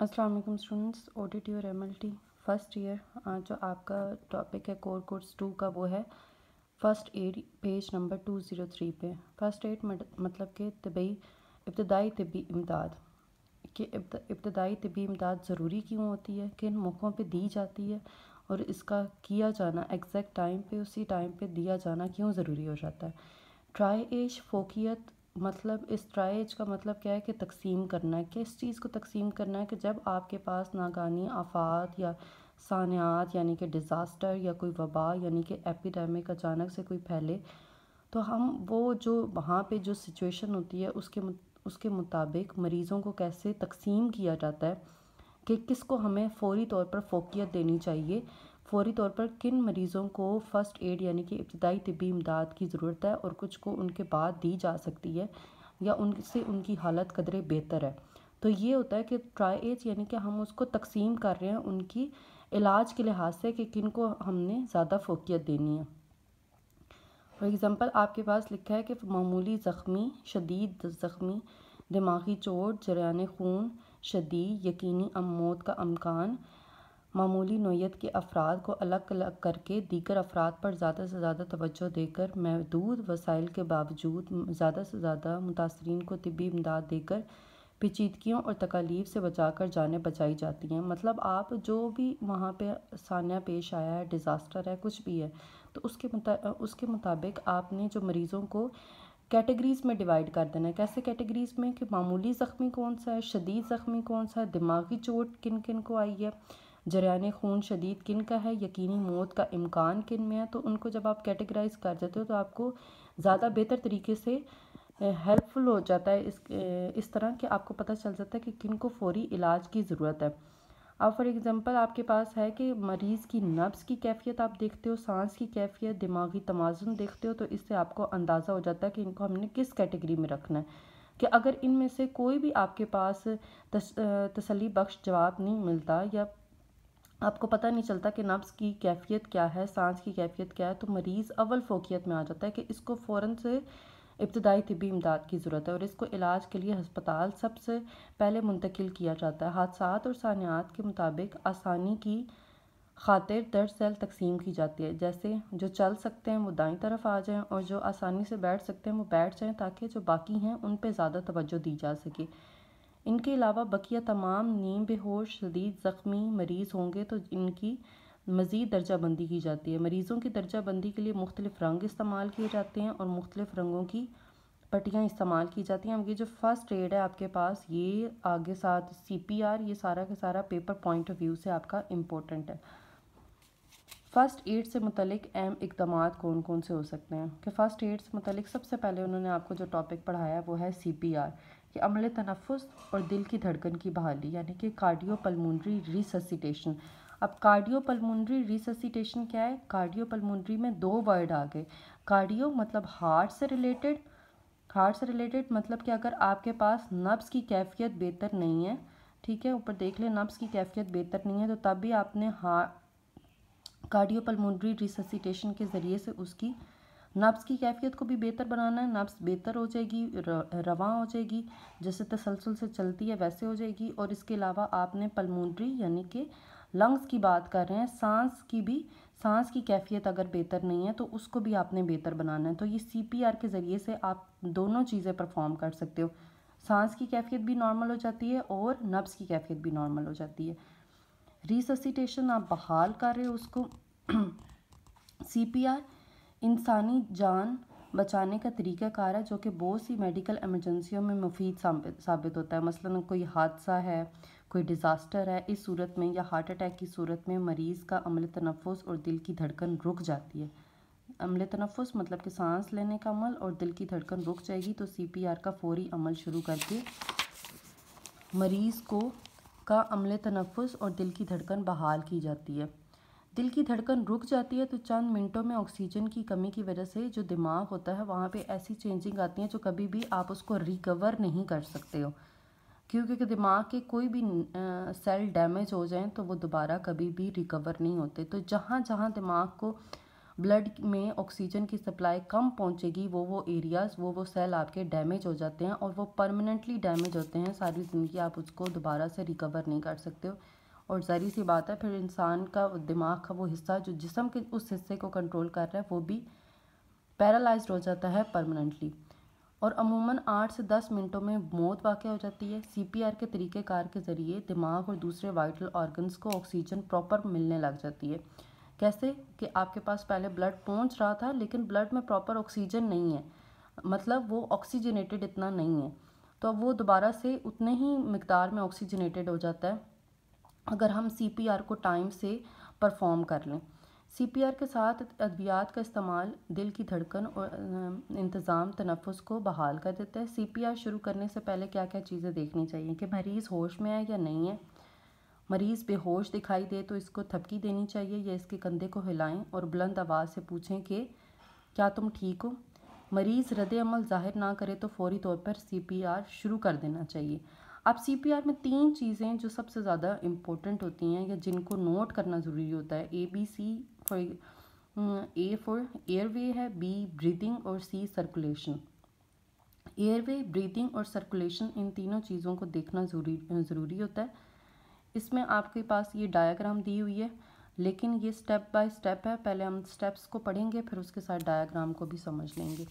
वालेकुम students audit your M first year जो आपका टॉपिक है कोर कोर्स टू का वो है first aid page number two zero three पे फ़र्स्ट एड मतलब कि तबी इब्तदाई तबी इमदाद कि इब्तदाई तबी इमदाद ज़रूरी क्यों होती है किन मौक़ों पे दी जाती है और इसका किया जाना एग्जैक्ट टाइम पे उसी टाइम पे दिया जाना क्यों ज़रूरी हो जाता है ट्राई एज फोकियत मतलब इस ट्राइज का मतलब क्या है कि तकसीम करना है किस चीज़ को तकसीम करना है कि जब आपके पास नागानी आफात या सानियात यानी कि डिज़ास्टर या कोई वबा यानी कि एपिडेमिक अचानक से कोई फैले तो हम वो जो वहाँ पे जो सिचुएशन होती है उसके उसके मुताबिक मरीज़ों को कैसे तकसीम किया जाता है कि किसको हमें फौरी तौर पर फोकियत देनी चाहिए फौरी तौर पर किन मरीज़ों को फ़र्स्ट एड यानी कि इब्तदाई तबी इमदाद की ज़रूरत है और कुछ को उनके बाद दी जा सकती है या उनसे उनकी हालत कदरे बेहतर है तो ये होता है कि ट्राई एज यानी कि हम उसको तकसीम कर रहे हैं उनकी इलाज के लिहाज से कि किन को हमने ज़्यादा फोकियत देनी है फॉर एग्ज़ाम्पल आपके पास लिखा है कि मामूली ज़ख्मी शदीद ज़ख्मी दिमागी चोट जरान खून शदी यकीनी अम मौत का अमकान मामूली नोयत के अफराद को अलग अलग करके दीगर अफराद पर ज़्यादा से ज़्यादा तोज्जो देकर महदूद वसाइल के बावजूद ज़्यादा से ज़्यादा मुतासरी को तबी इमदाद देकर पेचीदगियों और तकालीफ से बचा कर जानें बचाई जाती हैं मतलब आप जो भी वहाँ पे सानिया पेश आया है डिज़ास्टर है कुछ भी है तो उसके मुता उसके मुताबिक आपने जो मरीज़ों को कैटेगरीज़ में डिवाइड कर देना है कैसे कैटेगरीज़ में कि मामूली ज़ख्मी कौन सा है शदीद ज़ख्मी कौन सा है दिमागी चोट किन किन को आई है जरियान खून शदीद किन का है यकीनी मौत का इम्कान किन में है तो उनको जब आप कैटेगराइज कर जाते हो तो आपको ज़्यादा बेहतर तरीके से हेल्पफुल हो जाता है इस इस तरह कि आपको पता चल जाता है कि किन को फौरी इलाज की ज़रूरत है अब फॉर एग्ज़ाम्पल आपके पास है कि मरीज़ की नब्स की कैफियत आप देखते हो सांस की कैफियत दिमागी तोज़ुन देखते हो तो इससे आपको अंदाज़ा हो जाता है कि इनको हमने किस कैटेगरी में रखना है कि अगर इनमें से कोई भी आपके पास तस, तसली बख्श जवाब नहीं मिलता या आपको पता नहीं चलता कि नब्स की कैफियत क्या है सांस की कैफियत क्या है तो मरीज़ अव्वल फोकियत में आ जाता है कि इसको फ़ौर से इब्तदाई तबी इमदाद की ज़रूरत है और इसको इलाज के लिए हस्पताल सबसे पहले मुंतकिल किया जाता है हादसा और सानियात के मुताबिक आसानी की खातिर दर्ज सेल तकसीम की जाती है जैसे जो चल सकते हैं वो दाई तरफ आ जाएँ और जो आसानी से बैठ सकते हैं वो बैठ जाएँ ताकि जो बाकी हैं उन पर ज़्यादा तोज्जो दी जा सके इनके अलावा बकिया तमाम नीम बेहोश शदीद ज़ख्मी मरीज़ होंगे तो इनकी मज़ीद दर्जा बंदी की जाती है मरीज़ों की दर्जा बंदी के लिए मुख्तलिफ़ रंग इस्तेमाल किए जाते हैं और मुख्तलिफ़ रंगों की पट्टियाँ इस्तेमाल की जाती हैं अब ये जो फर्स्ट एड है आपके पास ये आगे साथ सी पी आर ये सारा का सारा पेपर पॉइंट ऑफ व्यू से आपका इम्पोर्टेंट है फ़र्स्ट एड से मुतलिक अहम इकदाम कौन कौन से हो सकते हैं कि फ़र्स्ट एड से मुतलिक सबसे पहले उन्होंने आपको जो टॉपिक पढ़ाया वो है सी पी आर कि अमल तनफ़ और दिल की धड़कन की बहाली यानी कि कार्डियो पलमोनरी रिससिटेशन अब कार्डियो पलमोनरी रिससिटेशन क्या है कार्डियो पलमोनरी में दो वर्ड आ गए कार्डियो मतलब हार्ट से रिलेटेड हार्ट से रिलेटेड मतलब कि अगर आपके पास नब्स की कैफियत बेहतर नहीं है ठीक है ऊपर देख लें नब्स की कैफियत बेहतर नहीं है तो तब भी आपने हार्ट कार्डियोपलमोनरी रिससीटेशन के ज़रिए से उसकी नब्स की कैफियत को भी बेहतर बनाना है नब्स बेहतर हो जाएगी रवा हो जाएगी जैसे तसलसल से चलती है वैसे हो जाएगी और इसके अलावा आपने पलमोनरी यानी कि लंग्स की बात कर रहे हैं सांस की भी सांस की कैफियत अगर बेहतर नहीं है तो उसको भी आपने बेहतर बनाना है तो ये सी के ज़रिए से आप दोनों चीज़ें परफॉर्म कर सकते हो सांस की कैफियत भी नॉर्मल हो जाती है और नब्स की कैफियत भी नॉर्मल हो जाती है रिससीटेशन आप बहाल कर रहे हो उसको सीपीआर इंसानी जान बचाने का तरीक़ाकार है जो कि बहुत सी मेडिकल एमरजेंसियों में मुफीद साबित होता है मसलन कोई हादसा है कोई डिज़ास्टर है इस सूरत में या हार्ट अटैक की सूरत में मरीज़ का अमल तनफ़ और दिल की धड़कन रुक जाती है अमल तनफ़ मतलब कि सांस लेने का अमल और दिल की धड़कन रुक जाएगी तो सी पी आर का फौरी अमल शुरू करके मरीज़ को का अमल तनफ़ुस और दिल की धड़कन बहाल की जाती है दिल की धड़कन रुक जाती है तो चंद मिनटों में ऑक्सीजन की कमी की वजह से जो दिमाग होता है वहाँ पे ऐसी चेंजिंग आती हैं जो कभी भी आप उसको रिकवर नहीं कर सकते हो क्योंकि दिमाग के कोई भी सेल डैमेज हो जाएँ तो वो दोबारा कभी भी रिकवर नहीं होते तो जहाँ जहाँ दिमाग को ब्लड में ऑक्सीजन की सप्लाई कम पहुंचेगी वो वो एरियाज़ वो वो सेल आपके डैमेज हो जाते हैं और वो परमानेंटली डैमेज होते हैं सारी ज़िंदगी आप उसको दोबारा से रिकवर नहीं कर सकते हो और जहरी सी बात है फिर इंसान का दिमाग का वो हिस्सा जो जिसम के उस हिस्से को कंट्रोल कर रहा है वो भी पैरालाइज हो जाता है परमानेंटली और अमूमन आठ से दस मिनटों में मौत वाक़ हो जाती है सीपीआर के तरीक़ेकार के ज़रिए दिमाग और दूसरे वाइटल ऑर्गन्स को ऑक्सीजन प्रॉपर मिलने लग जाती है कैसे कि आपके पास पहले ब्लड पहुंच रहा था लेकिन ब्लड में प्रॉपर ऑक्सीजन नहीं है मतलब वो ऑक्सीजनेटेड इतना नहीं है तो अब वो दोबारा से उतने ही मकदार में ऑक्सीजनेटेड हो जाता है अगर हम सी को टाइम से परफॉर्म कर लें सी के साथ अद्वियात का इस्तेमाल दिल की धड़कन और इंतज़ाम तनफ़ को बहाल कर देता है सी शुरू करने से पहले क्या क्या चीज़ें देखनी चाहिए कि मरीज़ होश में है या नहीं है मरीज़ बेहोश दिखाई दे तो इसको थपकी देनी चाहिए या इसके कंधे को हिलाएं और बुलंद आवाज़ से पूछें कि क्या तुम ठीक हो मरीज़ रद अमल ज़ाहिर ना करे तो फौरी तौर पर सीपीआर शुरू कर देना चाहिए अब सीपीआर में तीन चीज़ें जो सबसे ज़्यादा इम्पोर्टेंट होती हैं या जिनको नोट करना ज़रूरी होता है A B C for A for airway है बी ब्रीदिंग और सी सर्कुलेशन एयरवे ब्रीदिंग और सर्कुलेशन इन तीनों चीज़ों को देखना ज़रूरी ज़रूरी होता है इसमें आपके पास ये डायाग्राम दी हुई है लेकिन ये स्टेप बाय स्टेप है पहले हम स्टेप्स को पढ़ेंगे फिर उसके साथ डायाग्राम को भी समझ लेंगे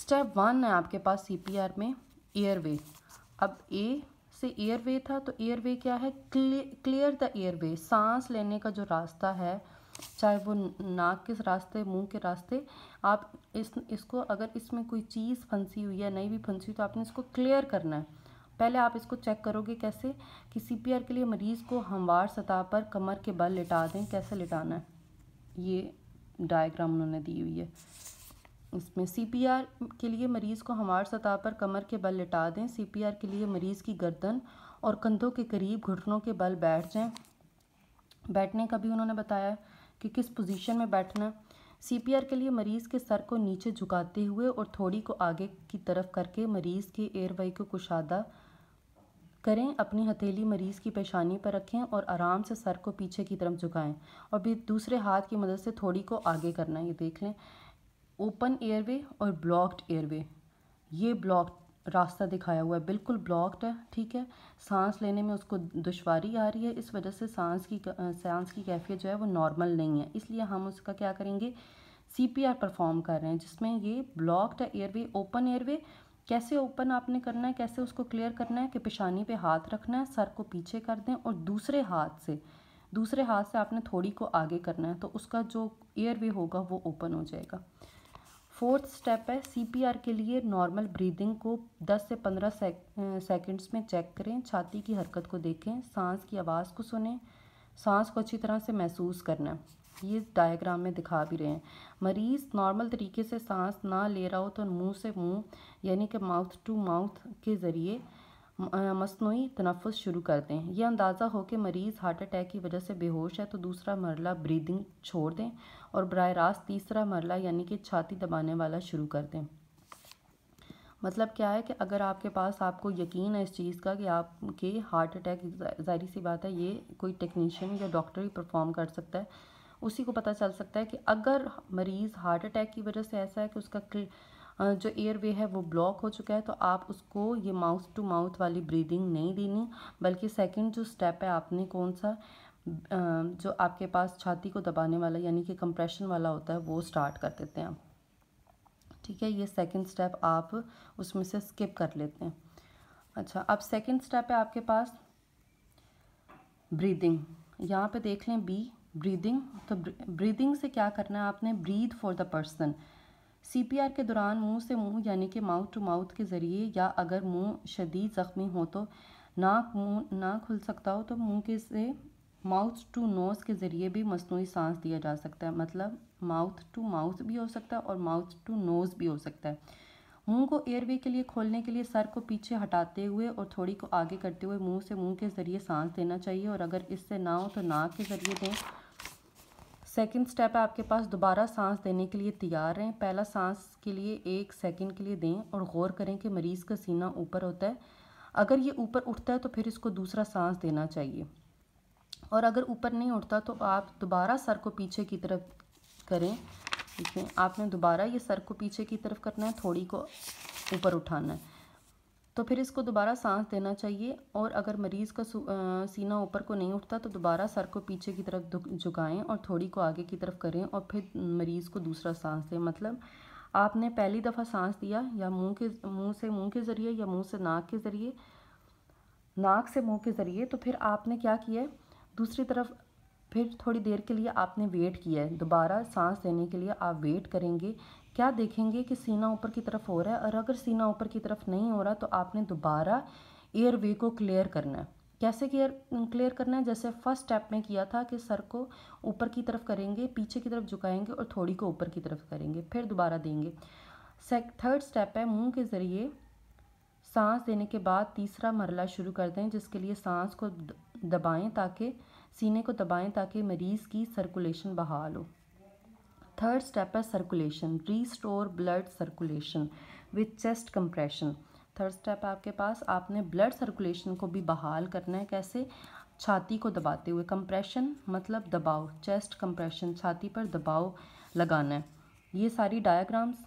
स्टेप वन है आपके पास सी में एयरवे अब ए से एयरवे था तो एयरवे क्या है क्लियर द एयरवे सांस लेने का जो रास्ता है चाहे वो नाक के रास्ते मुंह के रास्ते आप इस इसको अगर इसमें कोई चीज़ फंसी हुई है नहीं भी फंसी तो आपने इसको क्लियर करना है पहले आप इसको चेक करोगे कैसे कि सी के लिए मरीज़ को हमवार सतह पर कमर के बल लिटा दें कैसे लिटाना है ये डायग्राम उन्होंने दी हुई है इसमें सी के लिए मरीज़ को हमवार सतह पर कमर के बल लिटा दें सी के लिए मरीज़ की गर्दन और कंधों के करीब घुटनों के बल बैठ जाएं बैठने का भी उन्होंने बताया कि किस पोजीशन में बैठना सी के लिए मरीज़ के सर को नीचे झुकाते हुए और थोड़ी को आगे की तरफ करके मरीज़ के एयरवे को कुशादा करें अपनी हथेली मरीज़ की पेशानी पर रखें और आराम से सर को पीछे की तरफ झुकाएं और भी दूसरे हाथ की मदद से थोड़ी को आगे करना ये देख लें ओपन एयरवे और ब्लॉक्ड एयरवे ये ब्लॉक रास्ता दिखाया हुआ है बिल्कुल ब्लॉक्ड है ठीक है सांस लेने में उसको दुशारी आ रही है इस वजह से सांस की सांस की कैफियत जो है वो नॉर्मल नहीं है इसलिए हम उसका क्या करेंगे सी परफॉर्म कर रहे हैं जिसमें ये ब्लॉक्ड एयरवे ओपन एयरवे कैसे ओपन आपने करना है कैसे उसको क्लियर करना है कि पेशानी पे हाथ रखना है सर को पीछे कर दें और दूसरे हाथ से दूसरे हाथ से आपने थोड़ी को आगे करना है तो उसका जो एयर वे होगा वो ओपन हो जाएगा फोर्थ स्टेप है सीपीआर के लिए नॉर्मल ब्रीदिंग को 10 से 15 सेकंड्स में चेक करें छाती की हरकत को देखें सांस की आवाज़ को सुने सांस को अच्छी तरह से महसूस करना है ये डायग्राम में दिखा भी रहे हैं मरीज़ नॉर्मल तरीके से सांस ना ले रहा हो तो मुंह से मुंह यानी कि माउथ टू माउथ के ज़रिए मसनू तनफ़ शुरू कर दें यह अंदाज़ा हो कि मरीज़ हार्ट अटैक की वजह से बेहोश है तो दूसरा मरला ब्रीदिंग छोड़ दें और बर रास्त तीसरा मरला यानी कि छाती दबाने वाला शुरू कर दें मतलब क्या है कि अगर आपके पास आपको यकीन है इस चीज़ का कि आपके हार्ट अटैक जाहिर सी बात है ये कोई टेक्नीशियन या डॉक्टर ही परफॉर्म कर सकता है उसी को पता चल सकता है कि अगर मरीज़ हार्ट अटैक की वजह से ऐसा है कि उसका जो एयर वे है वो ब्लॉक हो चुका है तो आप उसको ये माउथ टू माउथ वाली ब्रीदिंग नहीं देनी बल्कि सेकंड जो स्टेप है आपने कौन सा जो आपके पास छाती को दबाने वाला यानी कि कंप्रेशन वाला होता है वो स्टार्ट कर देते हैं ठीक है ये सेकंड स्टेप आप उसमें से स्किप कर लेते हैं अच्छा अब सेकंड स्टेप है आपके पास ब्रीदिंग यहाँ पे देख लें बी ब्रीदिंग तो ब्रीदिंग से क्या करना है आपने breathe for the person CPR के दौरान मुंह से मुंह यानी कि माउथ टू माउथ के ज़रिए या अगर मुंह शदीद ज़ख्मी हो तो नाक मुंह ना खुल सकता हो तो मुंह के से माउथ टू नोज़ के ज़रिए भी मसनू सांस दिया जा सकता है मतलब माउथ टू माउथ भी हो सकता है और माउथ टू नोज़ भी हो सकता है मुंह को एयरवे के लिए खोलने के लिए सर को पीछे हटाते हुए और थोड़ी को आगे करते हुए मुंह से मुंह के ज़रिए सांस देना चाहिए और अगर इससे ना हो तो नाक के ज़रिए दें सेकंड स्टेप है आपके पास दोबारा सांस देने के लिए तैयार रहें पहला सांस के लिए एक सेकंड के लिए दें और गौर करें कि मरीज़ का सीना ऊपर होता है अगर ये ऊपर उठता है तो फिर इसको दूसरा सांस देना चाहिए और अगर ऊपर नहीं उठता तो आप दोबारा सर को पीछे की तरफ करें है आपने दोबारा ये सर को पीछे की तरफ करना है थोड़ी को ऊपर उठाना है तो फिर इसको दोबारा सांस देना चाहिए और अगर मरीज़ का सीना ऊपर को नहीं उठता तो दोबारा सर को पीछे की तरफ झुकाएं और थोड़ी को आगे की तरफ करें और फिर मरीज़ को दूसरा सांस दें मतलब आपने पहली दफ़ा सांस दिया या मुंह के मुंह से मुंह के ज़रिए या मुंह से नाक के ज़रिए नाक से मुंह के ज़रिए तो फिर आपने क्या किया दूसरी तरफ फिर थोड़ी देर के लिए आपने वेट किया है दोबारा सांस देने के लिए आप वेट करेंगे क्या देखेंगे कि सीना ऊपर की तरफ हो रहा है और अगर सीना ऊपर की तरफ नहीं हो रहा तो आपने दोबारा एयर वे को क्लियर करना है कैसे क्लियर क्लियर करना है जैसे फर्स्ट स्टेप में किया था कि सर को ऊपर की तरफ करेंगे पीछे की तरफ झुकाएंगे और थोड़ी को ऊपर की तरफ करेंगे फिर दोबारा देंगे सेक थर्ड स्टेप है मुंह के ज़रिए सांस देने के बाद तीसरा मरला शुरू कर दें जिसके लिए सांस को दबाएं ताकि सीने को दबाएं ताकि मरीज़ की सर्कुलेशन बहाल हो थर्ड स्टेप है circulation restore blood circulation with chest compression third step आपके पास आपने ब्लड सर्कुलेशन को भी बहाल करना है कैसे छाती को दबाते हुए कंप्रेशन मतलब दबाव चेस्ट कंप्रेशन छाती पर दबाव लगाना है ये सारी डायग्राम्स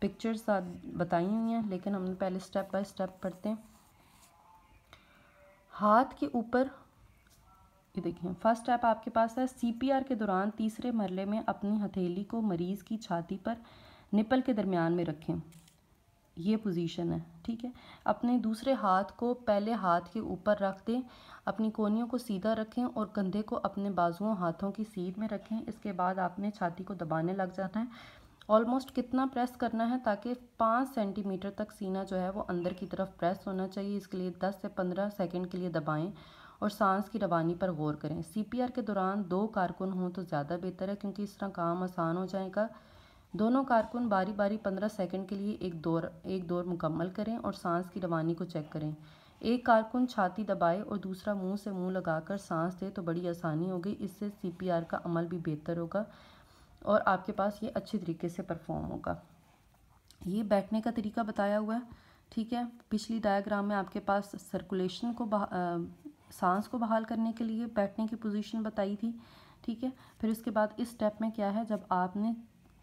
पिक्चर्स बताई हुई हैं लेकिन हमने पहले स्टेप बाय स्टेप पढ़ते हैं हाथ के ऊपर ये देखिए फर्स्ट स्टेप आपके पास है सीपीआर के दौरान तीसरे मरले में अपनी हथेली को मरीज़ की छाती पर निपल के दरमियान में रखें ये पोजीशन है ठीक है अपने दूसरे हाथ को पहले हाथ के ऊपर रख दें अपनी कोनियों को सीधा रखें और कंधे को अपने बाजुओं हाथों की सीध में रखें इसके बाद आपने छाती को दबाने लग जाना है ऑलमोस्ट कितना प्रेस करना है ताकि पाँच सेंटीमीटर तक सीना जो है वो अंदर की तरफ प्रेस होना चाहिए इसके लिए दस से पंद्रह सेकेंड के लिए दबाएँ और सांस की रवानी पर गौर करें सीपीआर के दौरान दो कारकुन हों तो ज़्यादा बेहतर है क्योंकि इस तरह काम आसान हो जाएगा दोनों कारकुन बारी बारी पंद्रह सेकंड के लिए एक दौर एक दौर मुकम्मल करें और सांस की रवानी को चेक करें एक कारकुन छाती दबाए और दूसरा मुंह से मुंह लगाकर सांस दे तो बड़ी आसानी होगी इससे सीपीआर का अमल भी बेहतर होगा और आपके पास ये अच्छे तरीके से परफॉर्म होगा ये बैठने का तरीका बताया हुआ है ठीक है पिछली डायग्राम में आपके पास सर्कुलेशन को सांस को बहाल करने के लिए बैठने की पोजीशन बताई थी ठीक है फिर उसके बाद इस स्टेप में क्या है जब आपने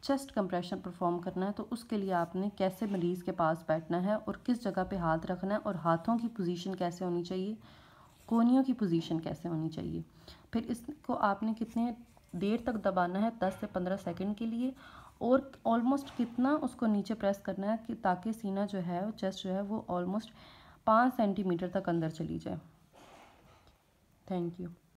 चेस्ट कंप्रेशन परफॉर्म करना है तो उसके लिए आपने कैसे मरीज़ के पास बैठना है और किस जगह पे हाथ रखना है और हाथों की पोजीशन कैसे होनी चाहिए कोनियों की पोजीशन कैसे होनी चाहिए फिर इसको आपने कितने देर तक दबाना है दस से पंद्रह सेकेंड के लिए और ऑलमोस्ट कितना उसको नीचे प्रेस करना है कि ताकि सीना जो है चेस्ट जो है वो ऑलमोस्ट पाँच सेंटीमीटर तक अंदर चली जाए Thank you.